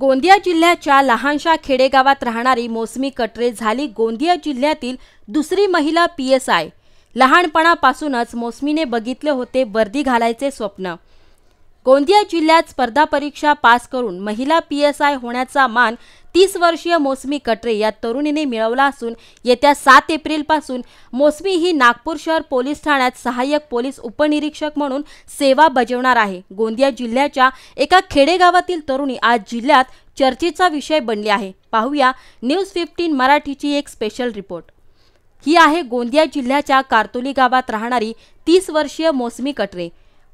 गोंदिया जिल्ह्याच्या लहानशा खेडेगावात राहणारी मोसमी कटरे झाली गोंदिया जिल्ह्यातील दुसरी महिला पी एस आय लहानपणापासूनच मोसमीने बघितले होते वर्दी घालायचे स्वप्न गोंदिया जिल्ह्यात स्पर्धा परीक्षा पास करून महिला पी एस आय होण्याचा मान तीस वर्षीय मोसमी कटरे या तरुणीने मिळवला असून येत्या सात एप्रिलपासून मोसमी ही नागपूर शहर पोलीस ठाण्यात सहाय्यक पोलीस उपनिरीक्षक म्हणून सेवा बजावणार आहे गोंदिया जिल्ह्याच्या एका खेडेगावातील तरुणी आज जिल्ह्यात चर्चेचा विषय बनली आहे पाहूया न्यूज फिफ्टीन मराठीची एक स्पेशल रिपोर्ट ही आहे गोंदिया जिल्ह्याच्या कार्तोली गावात राहणारी तीस वर्षीय मोसमी कटरे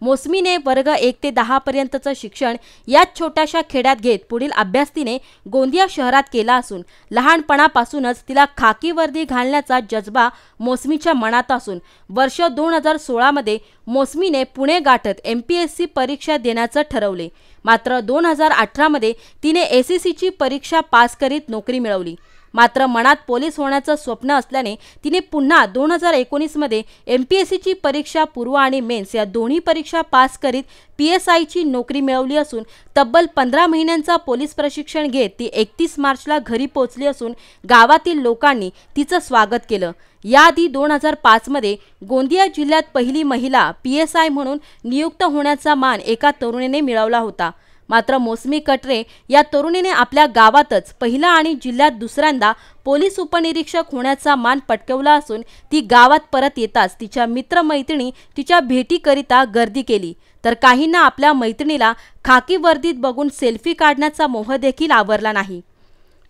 मोसमीने वर्ग एक ते दहापर्यंतचं शिक्षण याच छोट्याशा खेड्यात घेत पुढील अभ्यास तिने गोंदिया शहरात केला असून लहानपणापासूनच तिला खाकी वर्दी घालण्याचा जज्बा मोसमीच्या मनात असून वर्ष दोन हजार सोळामध्ये मोसमीने पुणे गाठत एम पी एस सी परीक्षा देण्याचं ठरवले मात्र दोन हजार अठरामध्ये तिने एस सी सीची परीक्षा पास करीत नोकरी मिळवली मात्र मनात पोलीस होण्याचं स्वप्न असल्याने तिने पुन्हा दोन हजार एकोणीसमध्ये एम पी एस सीची परीक्षा पूर्व आणि मेन्स या दोन्ही परीक्षा पास करीत पी एस आयची नोकरी मिळवली असून तब्बल पंधरा महिन्यांचा पोलीस प्रशिक्षण घेत ती एकतीस मार्चला घरी पोहोचली असून गावातील लोकांनी तिचं स्वागत केलं याआधी दोन हजार पाचमध्ये गोंदिया जिल्ह्यात पहिली महिला पी एस आय म्हणून नियुक्त होण्याचा मान एका तरुणीने मिळवला होता मात्र मोसमी कटरे या तरुणीने आपल्या गावातच पहिला आणि जिल्ह्यात दुसऱ्यांदा पोलीस उपनिरीक्षक होण्याचा मान पटकवला असून ती गावात परत येताच तिच्या मित्रमैत्रिणी तिच्या भेटीकरिता गर्दी केली तर काहींना आपल्या मैत्रिणीला खाकी वर्दीत बघून सेल्फी काढण्याचा मोह देखील आवरला नाही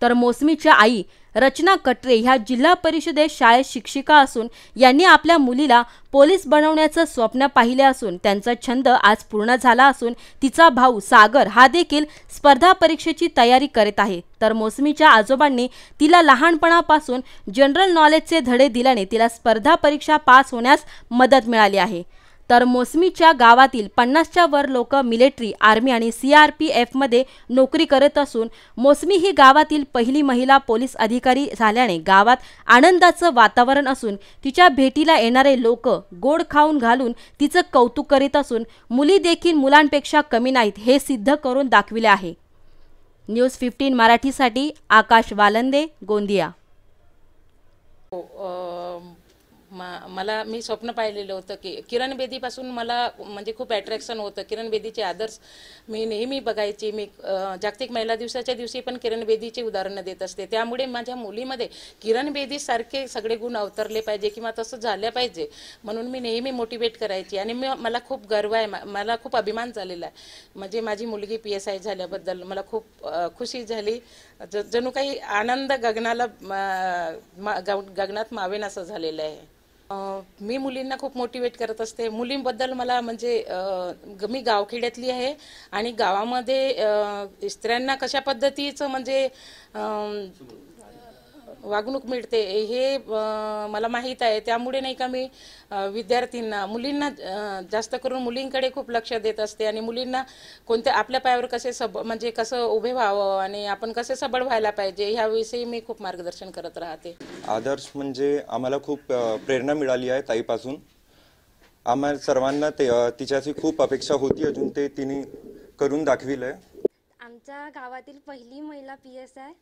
तर मोसमीच्या आई रचना कटरे ह्या जिल्हा परिषदेत शाळेत शिक्षिका असून यांनी आपल्या मुलीला पोलीस बनवण्याचं स्वप्न पाहिले असून त्यांचा छंद आज पूर्ण झाला असून तिचा भाऊ सागर हा देखील स्पर्धा परीक्षेची तयारी करत आहे तर मोसमीच्या आजोबांनी तिला लहानपणापासून जनरल नॉलेजचे धडे दिल्याने तिला स्पर्धा परीक्षा पास होण्यास मदत मिळाली आहे तर मोसमीच्या गावातील पन्नासच्या वर लोक मिलिटरी आर्मी आणि सी आर पी एफमध्ये नोकरी करत असून मोसमी ही गावातील पहिली महिला पोलीस अधिकारी झाल्याने गावात आनंदाचं वातावरण असून तिच्या भेटीला येणारे लोक गोड खाऊन घालून तिचं कौतुक करीत असून मुली देखील मुलांपेक्षा कमी नाहीत हे सिद्ध करून दाखविले आहे न्यूज फिफ्टीन मराठीसाठी आकाश वालंदे गोंदिया मला मी स्वप्न पाहिलेलं होतं की किरण बेदीपासून मला म्हणजे खूप अट्रॅक्शन होतं किरण बेदीचे आदर्श मी नेहमी बघायची मी जागतिक महिला दिवसाच्या दिवशी पण किरण बेदीचे उदाहरणं देत असते त्यामुळे माझ्या मुलीमध्ये किरण बेदीसारखे सगळे गुण अवतरले पाहिजे किंवा तसं झालं पाहिजे म्हणून मी नेहमी मोटिवेट करायची आणि मला खूप गर्व आहे मला खूप अभिमान झालेला आहे म्हणजे माझी मुलगी पी एस आय झाल्याबद्दल मला खूप खुशी झाली ज जणू काही आनंद गगनाला गगनात मावेन असं झालेलं आहे मी मुलींना खूप मोटिवेट करत असते मुलींबद्दल मला म्हणजे मी गावखेड्यातली आहे आणि गावामध्ये स्त्रियांना कशा पद्धतीचं म्हणजे वागणूक मिळते हे मला माहीत आहे त्यामुळे नाही का मी विद्यार्थींना मुलींना जास्त करून मुलींकडे खूप लक्ष देत असते आणि मुलींना कोणत्या आपल्या पायावर कसे सब म्हणजे कसं उभे व्हावं आणि आपण कसे सबळ व्हायला पाहिजे ह्याविषयी मी खूप मार्गदर्शन करत राहते आदर्श म्हणजे आम्हाला खूप प्रेरणा मिळाली आहे ताईपासून आम्हाला सर्वांना ते तिच्याशी खूप अपेक्षा होती अजून ते तिने करून दाखविलं आमच्या गावातील पहिली महिला पी एस आहे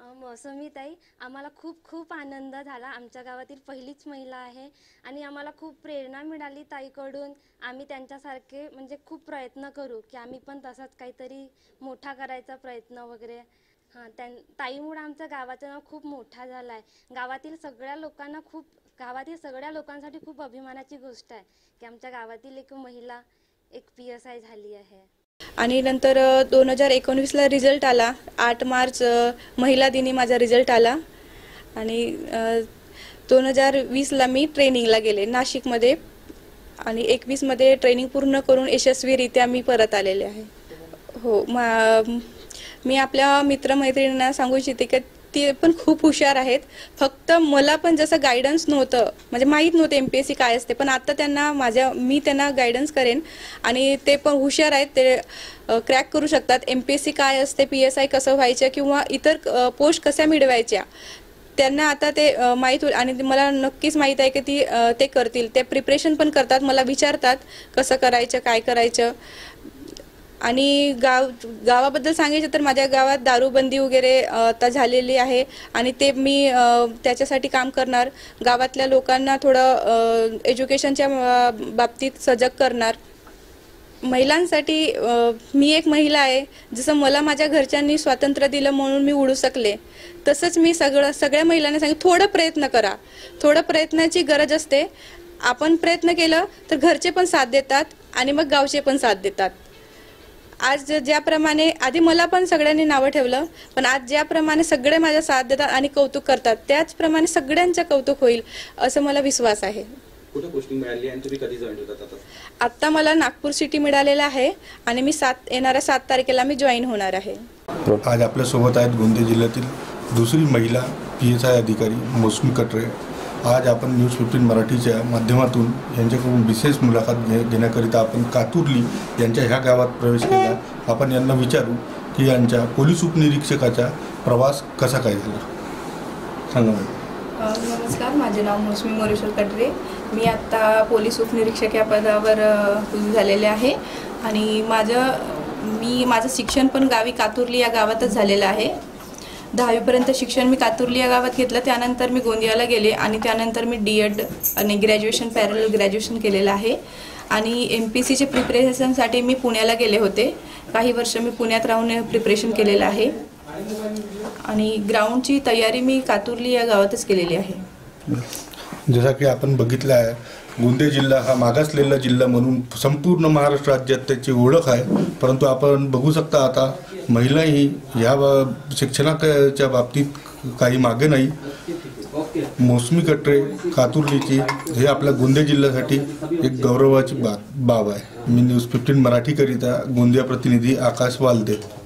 मोसमी ताई आम्हाला खूप खूप आनंद झाला आमच्या गावातील पहिलीच महिला आहे आणि आम्हाला खूप प्रेरणा मिळाली ताईकडून आम्ही त्यांच्यासारखे म्हणजे खूप प्रयत्न करू की आम्ही पण तसाच काहीतरी मोठा करायचा प्रयत्न वगैरे हां त्यां ताईमुळे आमचं गावाचं नाव खूप मोठा झालं आहे गावातील सगळ्या लोकांना खूप गावातील सगळ्या लोकांसाठी खूप अभिमानाची गोष्ट आहे की आमच्या गावातील एक महिला एक पी एस आय झाली आहे आणि नंतर दोन हजार एकोणवीसला रिझल्ट आला आठ मार्च महिला दिनी माझा रिझल्ट आला आणि दोन हजार वीसला मी ट्रेनिंगला गेले नाशिकमध्ये आणि एकवीसमध्ये ट्रेनिंग पूर्ण करून यशस्वीरित्या मी परत आलेले आहे हो मी आपल्या मित्रमैत्रिणींना सांगू इच्छिते की ते पण खूप हुशार आहेत फक्त मला पण जसं गायडन्स नव्हतं म्हणजे माहीत नव्हतं एम पी एस सी काय असते पण आता त्यांना माझ्या मी त्यांना गायडन्स करेन आणि ते पण हुशार आहेत ते क्रॅक करू शकतात एम पी एस सी काय असते पी एस आय कसं व्हायचं किंवा इतर पोस्ट कशा मिळवायच्या त्यांना आता ते माहीत होईल आणि मला नक्कीच माहीत आहे की ती ते करतील ते प्रिपरेशन पण करतात मला विचारतात कसं करायचं काय करायचं आणि गाव गावाबद्दल सांगायचं तर माझ्या गावात दारूबंदी वगैरे आता झालेली आहे आणि ते मी त्याच्यासाठी काम करणार गावातल्या लोकांना थोडं एज्युकेशनच्या बाबतीत सजग करणार महिलांसाठी मी एक महिला आहे जसं मला माझ्या घरच्यांनी स्वातंत्र्य दिलं म्हणून मी उडू शकले तसंच मी सगळं सगळ्या महिलांना सांगितलं थोडं प्रयत्न करा थोडं प्रयत्नाची गरज असते आपण प्रयत्न केलं तर घरचे पण साथ देतात आणि मग गावचे पण साथ देतात आज ज्याप्रमाणे आधी मला पण सगळ्यांनी नावं ठेवलं पण आज ज्याप्रमाणे सगळे माझ्या साथ देतात आणि कौतुक करतात त्याचप्रमाणे सगळ्यांचं कौतुक होईल असं मला विश्वास आहे आता मला नागपूर सिटी मिळालेला आहे आणि मी सात येणाऱ्या सात तारखेला मी जॉईन होणार आहे आज आपल्यासोबत आहेत गोंदिया जिल्ह्यातील दुसरी महिला पी अधिकारी मोसमी कटरे आज आपण न्यूज फिफ्टीन मराठीच्या माध्यमातून यांच्याकडून विशेष मुलाखत घे घेण्याकरिता आपण कातुर्ली यांच्या ह्या गावात प्रवेश केला आपण यांना विचारू की यांच्या पोलीस उपनिरीक्षकाचा प्रवास कसा काय झाला सांगा नमस्कार माझे नाव मोसमी मोरेश्वर कटरे मी आत्ता पोलीस उपनिरीक्षक या पदावर झालेले आहे आणि माझं मी माझं शिक्षण पण गावी कातुर्ली या गावातच झालेलं आहे दहावीपर्यंत शिक्षण मी कातुर्ली या गावात घेतलं त्यानंतर मी गोंदियाला गेले आणि त्यानंतर मी डी एड आणि ग्रॅज्युएशन पॅरल ग्रॅज्युएशन केलेलं आहे आणि एम पी सीचे प्रिपरेशनसाठी मी पुण्याला गेले होते काही वर्ष मी पुण्यात राहून प्रिपरेशन केलेलं आहे आणि ग्राउंडची तयारी मी कातुर्ली या गावातच केलेली आहे जसं की आपण बघितलं आहे गोंदे जिल्हा हा मागासलेला जिल्हा म्हणून संपूर्ण महाराष्ट्र राज्यात त्याची ओळख आहे परंतु आपण बघू शकता आता महिला ही या बा शिक्षणाच्या बाबतीत काही मागे नाही मोसमी कटरे कातुर्लीची हे आपल्या गोंदिया जिल्ह्यासाठी एक गौरवाची बाब बाब आहे मी न्यूज फिफ्टीन मराठीकरिता गोंदिया प्रतिनिधी आकाश वालदे